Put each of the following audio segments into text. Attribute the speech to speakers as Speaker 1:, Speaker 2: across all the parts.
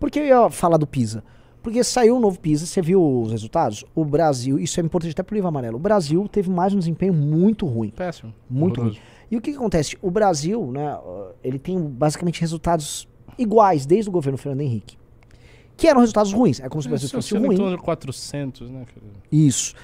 Speaker 1: Por que eu ia falar do PISA? Porque saiu o um novo PISA, você viu os resultados? O Brasil, isso é importante até para o livro amarelo, o Brasil teve mais um desempenho muito ruim. Péssimo. Muito horroroso. ruim. E o que, que, acontece? O Brasil, né, ele tem basicamente resultados iguais desde o governo Fernando Henrique. Que eram resultados ruins. É como se o é, Brasil fosse ruim. Em torno
Speaker 2: de 400, né?
Speaker 1: Isso.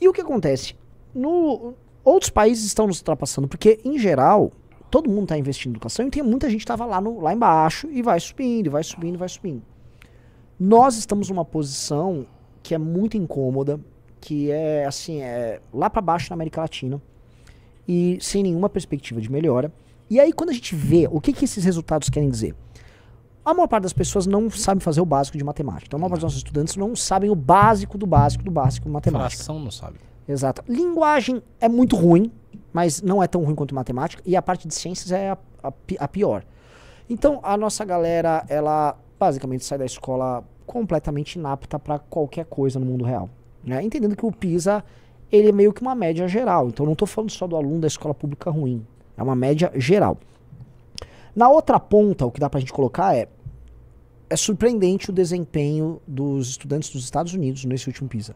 Speaker 1: E o que acontece? No, outros países estão nos ultrapassando, porque, em geral, todo mundo está investindo em educação e tem muita gente que estava lá, no, lá embaixo e vai subindo, vai subindo, vai subindo. Nós estamos numa posição que é muito incômoda, que é assim, é lá para baixo na América Latina e sem nenhuma perspectiva de melhora. E aí quando a gente vê o que, que esses resultados querem dizer, a maior parte das pessoas não sabe fazer o básico de matemática. Então a maior parte dos nossos estudantes não sabem o básico do básico do básico de matemática. Fração não sabe. Exato. Linguagem é muito ruim, mas não é tão ruim quanto matemática, e a parte de ciências é a, a, a pior. Então, a nossa galera, ela basicamente sai da escola completamente inapta para qualquer coisa no mundo real. Né? Entendendo que o PISA, ele é meio que uma média geral. Então, não estou falando só do aluno da escola pública ruim. É uma média geral. Na outra ponta, o que dá para a gente colocar é é surpreendente o desempenho dos estudantes dos Estados Unidos nesse último PISA.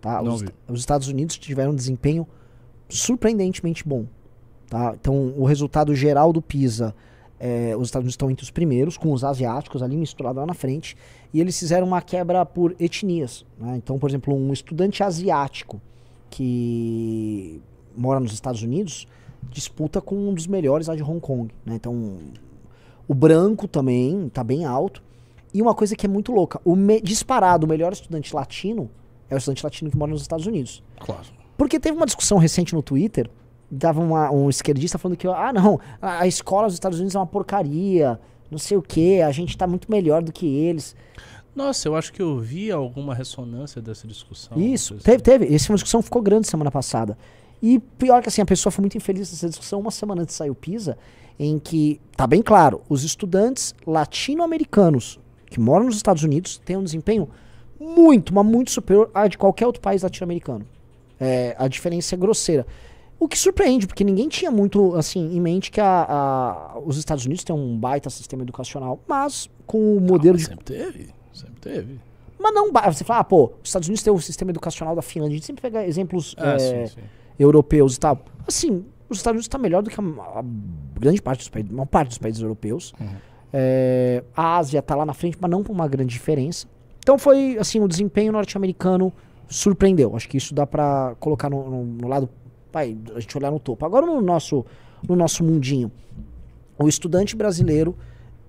Speaker 1: Tá? Os, os Estados Unidos tiveram um desempenho surpreendentemente bom. Tá? Então, o resultado geral do PISA, é, os Estados Unidos estão entre os primeiros, com os asiáticos ali misturados lá na frente, e eles fizeram uma quebra por etnias. Né? Então, por exemplo, um estudante asiático que mora nos Estados Unidos disputa com um dos melhores lá de Hong Kong. Né? Então, o branco também está bem alto. E uma coisa que é muito louca, o disparado, o melhor estudante latino é o estudante latino que mora nos Estados Unidos. Claro. Porque teve uma discussão recente no Twitter, dava uma, um esquerdista falando que, ah, não, a, a escola dos Estados Unidos é uma porcaria, não sei o quê, a gente está muito melhor do que eles.
Speaker 2: Nossa, eu acho que eu vi alguma ressonância dessa discussão.
Speaker 1: Isso, teve, teve. Essa discussão ficou grande semana passada. E pior que assim, a pessoa foi muito infeliz nessa discussão uma semana antes saiu PISA, em que, tá bem claro, os estudantes latino-americanos que moram nos Estados Unidos têm um desempenho muito, mas muito superior a de qualquer outro país latino-americano. É, a diferença é grosseira. O que surpreende, porque ninguém tinha muito assim em mente que a, a os Estados Unidos têm um baita sistema educacional, mas com o modelo não, de. Sempre
Speaker 2: teve, sempre teve.
Speaker 1: Mas não, você fala, ah, pô, os Estados Unidos têm o sistema educacional da Finlândia. A gente sempre pega exemplos ah, é, sim, sim. europeus e tal. Assim, os Estados Unidos está melhor do que a, a, grande parte dos países, uma parte dos países europeus. Uhum. É, a Ásia está lá na frente, mas não com uma grande diferença. Então foi assim, o desempenho norte-americano surpreendeu. Acho que isso dá para colocar no, no, no lado, a gente olhar no topo. Agora no nosso, no nosso mundinho, o estudante brasileiro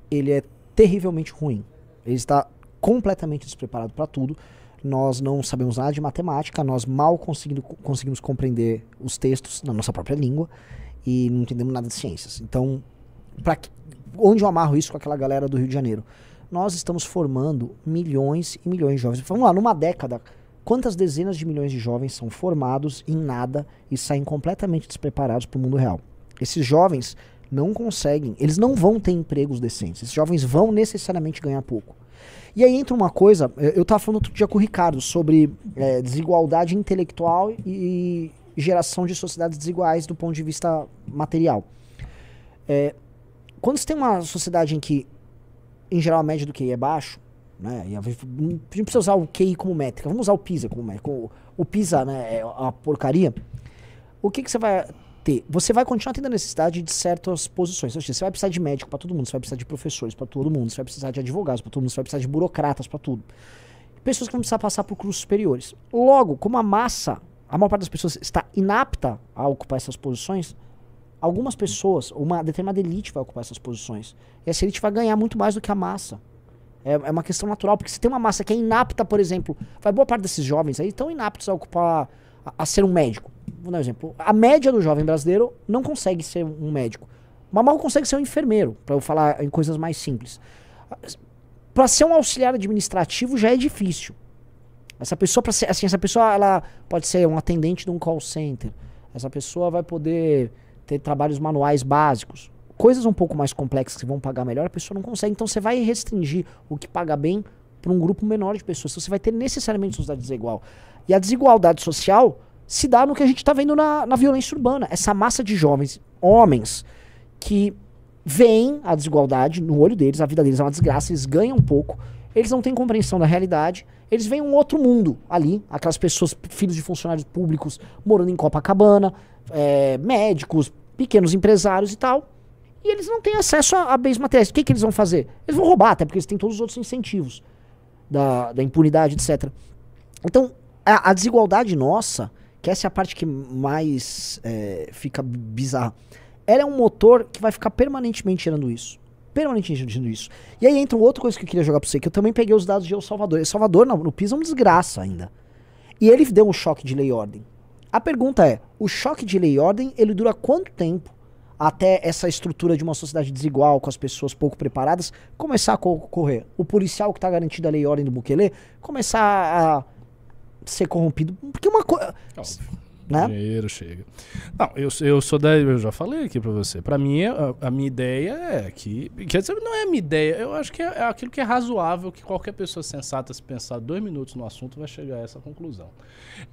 Speaker 1: ele é terrivelmente ruim. Ele está completamente despreparado para tudo. Nós não sabemos nada de matemática, nós mal conseguimos compreender os textos na nossa própria língua e não entendemos nada de ciências. Então, onde eu amarro isso com aquela galera do Rio de Janeiro? Nós estamos formando milhões e milhões de jovens. Vamos lá, numa década, Quantas dezenas de milhões de jovens são formados em nada e saem completamente despreparados para o mundo real? Esses jovens não conseguem, eles não vão ter empregos decentes. Esses jovens vão necessariamente ganhar pouco. E aí entra uma coisa, eu estava falando outro dia com o Ricardo sobre é, desigualdade intelectual e geração de sociedades desiguais do ponto de vista material. É, quando você tem uma sociedade em que, em geral, a média do QI é baixo, né? E a gente hum, não precisa usar o QI como métrica, vamos usar o PISA como métrica. O, o PISA né, é uma porcaria. O que, que você vai ter? Você vai continuar tendo a necessidade de certas posições. Seja, você vai precisar de médico para todo mundo, você vai precisar de professores para todo mundo, você vai precisar de advogados para todo mundo, você vai precisar de burocratas para tudo. Pessoas que vão precisar passar por cursos superiores. Logo, como a massa, a maior parte das pessoas está inapta a ocupar essas posições, algumas pessoas, uma determinada elite vai ocupar essas posições. E essa elite vai ganhar muito mais do que a massa. É, é uma questão natural, porque se tem uma massa que é inapta, por exemplo, vai boa parte desses jovens aí estão inaptos a ocupar, a, a ser um médico. Vou dar um exemplo. A média do jovem brasileiro não consegue ser um médico. Mas mal consegue ser um enfermeiro, para eu falar em coisas mais simples. Para ser um auxiliar administrativo já é difícil. Essa pessoa, para ser, assim, essa pessoa ela pode ser um atendente de um call center. Essa pessoa vai poder ter trabalhos manuais básicos coisas um pouco mais complexas que vão pagar melhor, a pessoa não consegue. Então você vai restringir o que paga bem para um grupo menor de pessoas. Então, você vai ter necessariamente sociedade desigual. E a desigualdade social se dá no que a gente está vendo na, na violência urbana. Essa massa de jovens, homens, que veem a desigualdade no olho deles, a vida deles é uma desgraça, eles ganham pouco, eles não têm compreensão da realidade, eles veem um outro mundo ali, aquelas pessoas, filhos de funcionários públicos morando em Copacabana, é, médicos, pequenos empresários e tal, e eles não têm acesso a, a bens materiais. O que, que eles vão fazer? Eles vão roubar, até porque eles têm todos os outros incentivos da, da impunidade, etc. Então, a, a desigualdade nossa, que essa é a parte que mais é, fica bizarra, ela é um motor que vai ficar permanentemente gerando isso. Permanentemente gerando isso. E aí entra outra coisa que eu queria jogar pra você, que eu também peguei os dados de El Salvador. El Salvador, no, no PIS, é uma desgraça ainda. E ele deu um choque de lei e ordem. A pergunta é, o choque de lei e ordem, ele dura quanto tempo? até essa estrutura de uma sociedade desigual, com as pessoas pouco preparadas, começar a ocorrer O policial que está garantido a lei e ordem do Bukele começar a ser corrompido. Porque uma coisa.
Speaker 2: Né? Dinheiro chega. Não, eu, eu sou da. Eu já falei aqui para você. Para mim, a, a, minha ideia é que. Quer dizer, não é a minha ideia. Eu acho que é, é aquilo que é razoável que qualquer pessoa sensata, se pensar dois minutos no assunto, vai chegar a essa conclusão.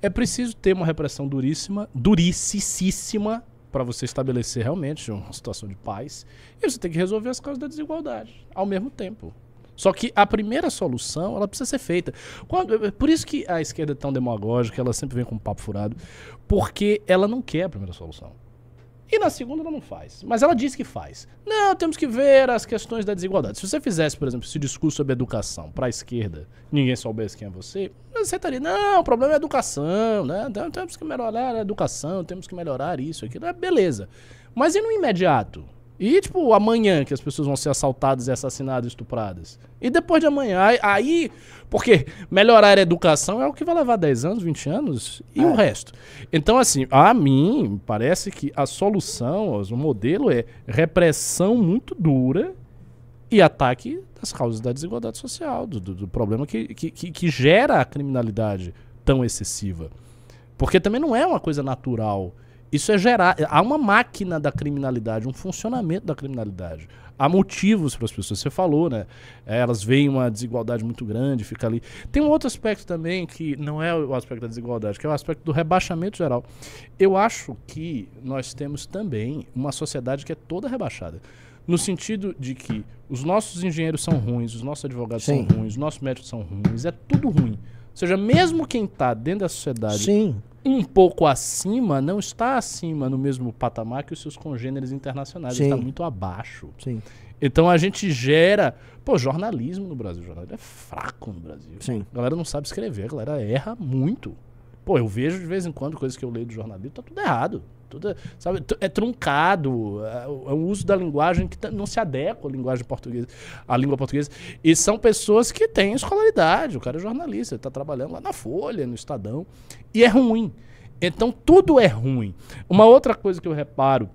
Speaker 2: É preciso ter uma repressão duríssima, duricíssima para você estabelecer realmente uma situação de paz. E você tem que resolver as causas da desigualdade ao mesmo tempo. Só que a primeira solução, ela precisa ser feita. Quando, é, por isso que a esquerda é tão demagógica, ela sempre vem com um papo furado, porque ela não quer a primeira solução. E na segunda ela não faz. Mas ela diz que faz. Não, temos que ver as questões da desigualdade. Se você fizesse, por exemplo, esse discurso sobre educação para a esquerda, ninguém soubesse quem é você, você estaria, não, o problema é a educação, né? Então, temos que melhorar a educação, temos que melhorar isso, aquilo. É beleza. Mas e no imediato? E, tipo, amanhã que as pessoas vão ser assaltadas, assassinadas, estupradas. E depois de amanhã. Aí, porque melhorar a educação é o que vai levar 10 anos, 20 anos e é. o resto. Então, assim, a mim, parece que a solução, o modelo é repressão muito dura e ataque das causas da desigualdade social, do, do problema que, que, que gera a criminalidade tão excessiva. Porque também não é uma coisa natural isso é gerar. Há uma máquina da criminalidade, um funcionamento da criminalidade. Há motivos para as pessoas. Você falou, né? É, elas veem uma desigualdade muito grande, fica ali. Tem um outro aspecto também que não é o aspecto da desigualdade, que é o aspecto do rebaixamento geral. Eu acho que nós temos também uma sociedade que é toda rebaixada. No sentido de que os nossos engenheiros são ruins, os nossos advogados Sim. são ruins, os nossos médicos são ruins, é tudo ruim. Ou seja, mesmo quem está dentro da sociedade Sim. um pouco acima, não está acima no mesmo patamar que os seus congêneres internacionais. Sim. Ele está muito abaixo. Sim. Então a gente gera. Pô, jornalismo no Brasil. Jornalismo é fraco no Brasil. Sim. A galera não sabe escrever, a galera erra muito. Pô, eu vejo de vez em quando coisas que eu leio do jornalismo, tá tudo errado. Tudo, sabe, é truncado. É, é um uso da linguagem que não se adequa à linguagem portuguesa, à língua portuguesa. E são pessoas que têm escolaridade. O cara é jornalista, ele está trabalhando lá na Folha, no Estadão. E é ruim. Então tudo é ruim. Uma outra coisa que eu reparo,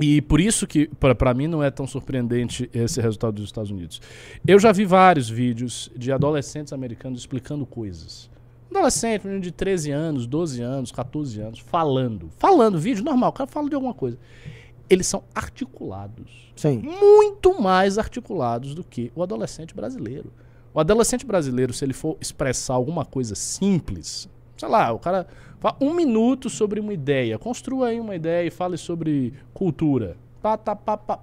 Speaker 2: e por isso que para mim não é tão surpreendente esse resultado dos Estados Unidos. Eu já vi vários vídeos de adolescentes americanos explicando coisas adolescente, menino de 13 anos, 12 anos, 14 anos, falando. Falando, vídeo normal, o cara fala de alguma coisa. Eles são articulados. Sim. Muito mais articulados do que o adolescente brasileiro. O adolescente brasileiro, se ele for expressar alguma coisa simples, sei lá, o cara fala um minuto sobre uma ideia, construa aí uma ideia e fale sobre cultura. Pá, tá, pá, pá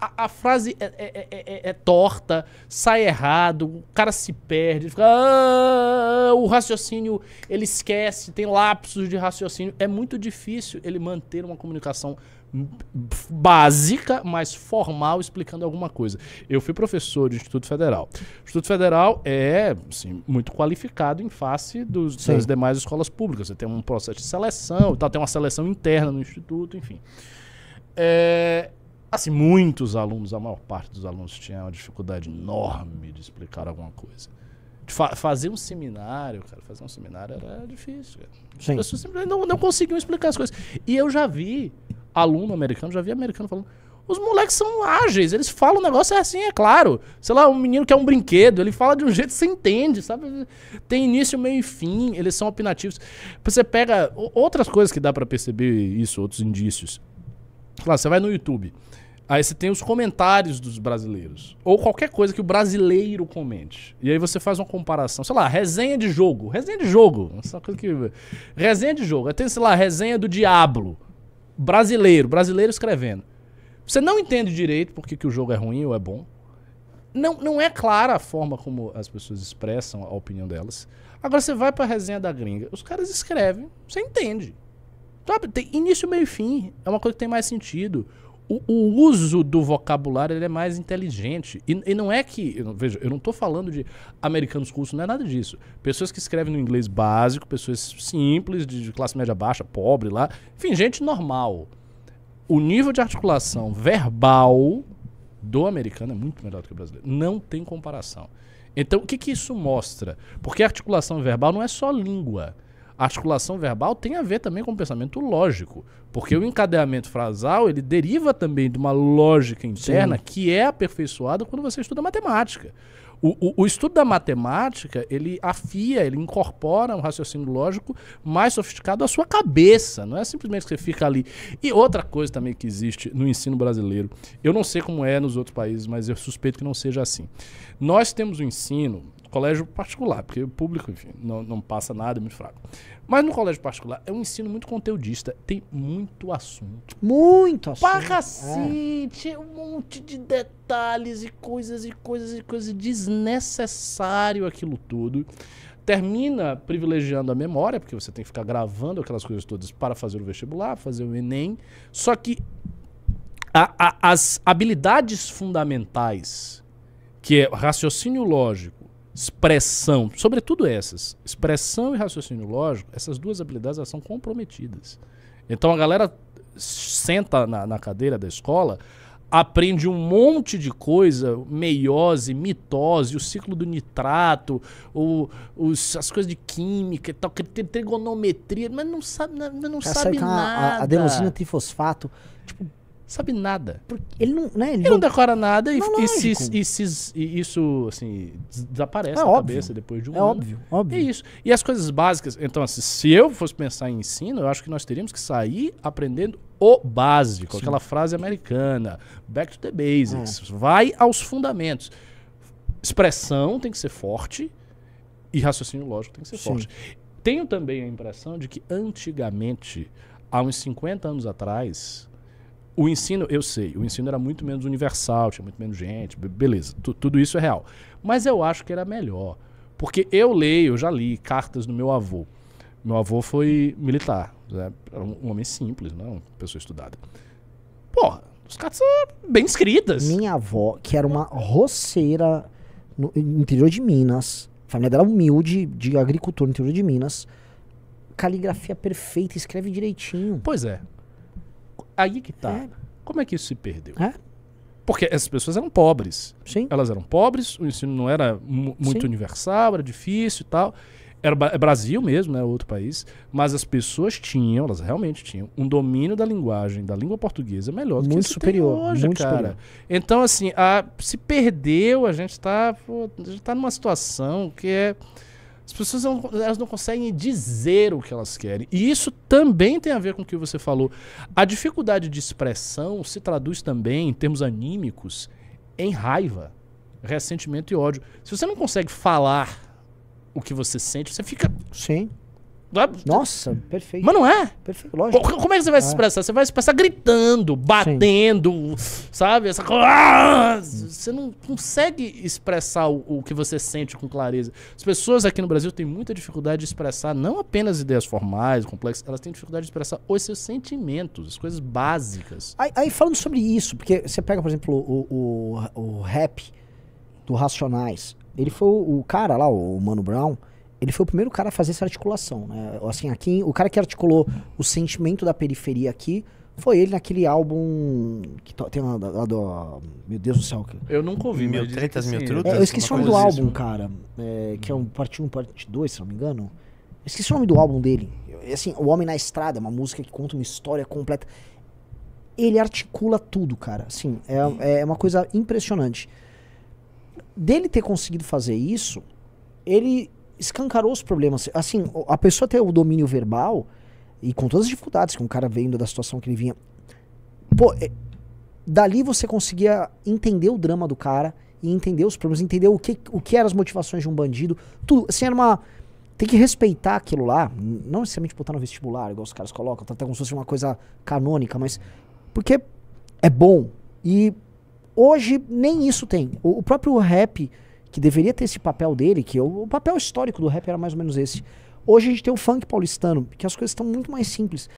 Speaker 2: a, a frase é é, é, é, é, torta, sai errado, o cara se perde, fica, ah, o raciocínio ele esquece, tem lapsos de raciocínio. É muito difícil ele manter uma comunicação básica, mas formal, explicando alguma coisa. Eu fui professor do Instituto Federal. O Instituto Federal é assim, muito qualificado em face dos, das demais escolas públicas. Você tem um processo de seleção, tal, tem uma seleção interna no Instituto, enfim. É, assim, muitos alunos, a maior parte dos alunos tinha uma dificuldade enorme de explicar alguma coisa. Fa fazer um seminário, cara, fazer um seminário era difícil. Sim. As pessoas não, não conseguiam explicar as coisas. E eu já vi aluno americano, já vi americano falando. Os moleques são ágeis, eles falam o negócio é assim, é claro. Sei lá, um menino que é um brinquedo, ele fala de um jeito que você entende, sabe? Tem início, meio e fim, eles são opinativos. Você pega outras coisas que dá para perceber isso, outros indícios. Claro, lá, você vai no YouTube. Aí você tem os comentários dos brasileiros. Ou qualquer coisa que o brasileiro comente. E aí você faz uma comparação. Sei lá, resenha de jogo. Resenha de jogo. Essa é coisa que. Resenha de jogo. tem, sei lá, resenha do Diablo. Brasileiro. Brasileiro escrevendo. Você não entende direito porque que o jogo é ruim ou é bom. Não, não é clara a forma como as pessoas expressam a opinião delas. Agora você vai pra resenha da gringa. Os caras escrevem. Você entende. Sabe? Tem início, meio e fim. É uma coisa que tem mais sentido o, o, uso do vocabulário ele é mais inteligente. E, e não é que. veja, eu não estou falando de americanos cursos, não é nada disso. Pessoas que escrevem no inglês básico, pessoas simples, de, de classe média baixa, pobre lá. Enfim, gente normal. O nível de articulação verbal do americano é muito melhor do que o brasileiro. Não tem comparação. Então, o que, que isso mostra? Porque a articulação verbal não é só língua articulação verbal tem a ver também com o pensamento lógico, porque o encadeamento frasal ele deriva também de uma lógica interna Sim. que é aperfeiçoada quando você estuda matemática. O, o, o, estudo da matemática, ele afia, ele incorpora um raciocínio lógico mais sofisticado à sua cabeça. Não é simplesmente que você fica ali. E outra coisa também que existe no ensino brasileiro, eu não sei como é nos outros países, mas eu suspeito que não seja assim. Nós temos o um ensino colégio particular, porque o público, enfim, não, não passa nada, é muito fraco. Mas no colégio particular é um ensino muito conteudista, tem muito assunto.
Speaker 1: Muito assunto. Pra cacete,
Speaker 2: é. um monte de detalhes e coisas e coisas e coisas, desnecessário aquilo tudo. Termina privilegiando a memória, porque você tem que ficar gravando aquelas coisas todas para fazer o vestibular, fazer o Enem. Só que a, a, as habilidades fundamentais, que é raciocínio lógico, expressão, sobretudo essas, expressão e raciocínio lógico, essas duas habilidades elas são comprometidas. Então a galera senta na, na cadeira da escola, aprende um monte de coisa, meiose, mitose, o ciclo do nitrato, o, os, as coisas de química e tal, trigonometria, mas não sabe, não, não sabe nada. É a, a adenosina
Speaker 1: trifosfato, tipo, sabe
Speaker 2: nada. Porque ele não, né, ele, ele não decora nada e, não, e, se, e, se, e, isso assim desaparece é na óbvio. cabeça depois de um é ano. Óbvio, óbvio. É isso. E as coisas básicas, então assim, se eu fosse pensar em ensino, eu acho que nós teríamos que sair aprendendo o básico, Sim. aquela frase americana, back to the basics, é. vai aos fundamentos. Expressão tem que ser forte e raciocínio lógico tem que ser Sim. forte. Tenho também a impressão de que antigamente, há uns 50 anos atrás, o ensino, eu sei, o ensino era muito menos universal, tinha muito menos gente, beleza, tu, tudo isso é real. Mas eu acho que era melhor. Porque eu leio, eu já li cartas do meu avô. Meu avô foi militar, né? era um homem simples, não né, uma pessoa estudada.
Speaker 1: Porra, as cartas são bem escritas. Minha avó, que era uma roceira no interior de Minas, a família dela humilde, de agricultor no interior de Minas, caligrafia perfeita, escreve direitinho. Pois é, Aí que tá. É. Como é que isso se
Speaker 2: perdeu? É. Porque essas pessoas eram pobres. Sim. Elas eram pobres, o ensino não era muito Sim. universal, era difícil e tal. Era é Brasil mesmo, né? Outro país. Mas as pessoas tinham, elas realmente tinham, um domínio da linguagem, da língua portuguesa melhor do muito que superior, hoje, muito cara. Superior. Então, assim, a, se perdeu, a gente está tá numa situação que é as pessoas não, elas não conseguem dizer o que elas querem. E isso também tem a ver com o que você falou. A dificuldade de expressão se traduz também, em termos anímicos, em raiva, ressentimento e ódio. Se você não consegue falar o que você sente, você fica. Sim.
Speaker 1: É? Nossa, perfeito. Mas não é? Perfeito, lógico. Como
Speaker 2: é que você vai é. se expressar? Você vai se expressar gritando, batendo, Sim. sabe? Essa ah! Você não consegue expressar o, o, que você sente com clareza. As pessoas aqui no Brasil têm muita dificuldade de expressar não apenas ideias formais, complexas, elas têm dificuldade de expressar os seus sentimentos, as coisas básicas.
Speaker 1: Aí, aí falando sobre isso, porque você pega, por exemplo, o, o, o rap do Racionais. Ele foi o, o cara lá, o Mano Brown ele foi o primeiro cara a fazer essa articulação. Né? Assim, aqui, o cara que articulou o sentimento da periferia aqui foi ele naquele álbum que tem lá, lá do. Meu Deus do céu. Que...
Speaker 2: Eu nunca ouvi, meu tretas, meu é trutas. É, eu esqueci o nome do assim. álbum,
Speaker 1: cara. É, que é um parte 1, um, parte 2, se não me engano. Eu esqueci o nome do álbum dele. Assim, O Homem na Estrada, é uma música que conta uma história completa. Ele articula tudo, cara. Assim, é, é uma coisa impressionante. Dele ter conseguido fazer isso, ele escancarou os problemas. Assim, a pessoa ter o domínio verbal e com todas as dificuldades que um cara vendo da situação que ele vinha. Pô, é, dali você conseguia entender o drama do cara e entender os problemas, entender o que, o que eram as motivações de um bandido. Tudo. Assim, era uma. Tem que respeitar aquilo lá, não necessariamente botar no vestibular, igual os caras colocam, até tá, tá como se fosse uma coisa canônica, mas. Porque é bom. E hoje nem isso tem. O, o próprio rap que deveria ter esse papel dele, que o papel histórico do rap era mais ou menos esse. Hoje a gente tem o funk paulistano, que as coisas estão muito mais simples.